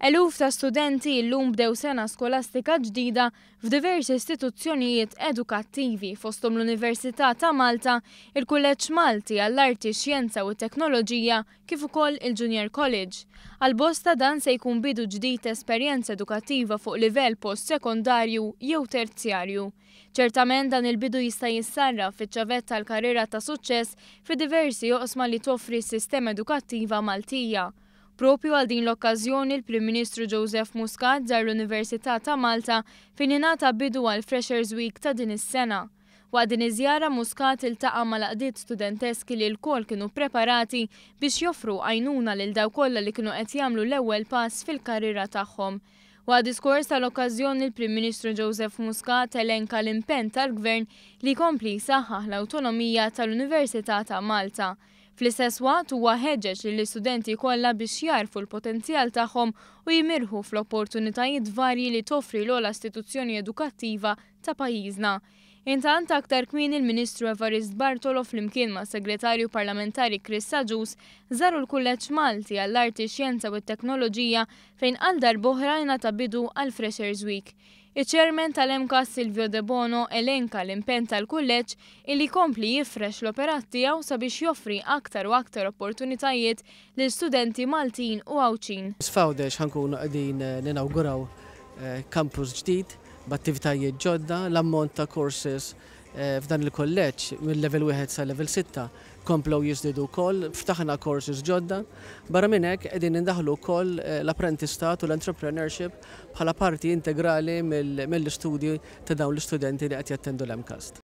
Eluf ta' studenti l-lum bdew sena skolastika ġdida f'diversi istituzzjonijiet edukattivi fostom l-Università ta' Malta, il-Kulleġġ Malti għall-Arti, Xjenza u Teknoloġija kif ukoll il-Junior College. Għal-bosta dan se jkun bidu ġdid esperjenza edukattiva fuq livell post-sekondarju jew terzjarju. Ċertament dan il-bidu jista' jissarra fiċ-ċavetta tal-karriera ta' suċċess fi diversi oqsma li toffri s-sistema edukattiva Maltija. Propju għal din l-okkazjoni, l prim Ministru Joseph Muscat dar l-Università ta' Malta fininata bidu għal Freshers Week ta' din is-sena. Wa din iżjara Muscat iltaqa' ma' laqdiet studenteski li l-kol kienu preparati biex joffru għajnuna lil daw kollha li kienu qed jagħmlu l-ewwel pass fil-karriera tagħhom. Wa diskors tal-okkażjoni l prim Ministru Joseph Muscat elenka l-impenn tal-Gvern li kompli saħħaħ l-awtonomija tal-Università ta' Malta. Fl-istess waqt huwa ħeġġeġ li l-istudenti kollha biex jarfu l-potenzjal tagħhom u jimirħu fl-opportunitajiet varji li toffri l-ola istituzzjoni edukattiva ta' pajjiżna. Intant aktar kmin il-Ministru Evarist Bartolo flimkien ma' Segretarju Parlamentari Chris Saġus żaru l-Kulleġġ Malti għall-Arti Xjenza u t-Teknoloġija fejn għal darbohra jnata bidu għal Freshers Week. Iċ-ċermen tal emka Silvio De Bono elenka l-impen tal-kulleġġ illi kompli jifrex l-operat tiegħu sabiex joffri aktar u aktar opportunitajiet l studenti Maltin u Awċin. Sfawdex ħankun qegħdin eh, ninawguraw kampus eh, ġdid b'attivitajiet ġodda, l-ammont ta' courses Eh, f'dan il-kolleġġ mill-level 1 sa level 6 komplew jiżdidu wkoll ftaħna courses ġodda, barra minn hekk qegħdin indaħlu wkoll eh, l-apprentistat u l-entrepreneurship bħala parti integrali mill istudju ta' dawn l istudenti li qed jattendu l-MCAST.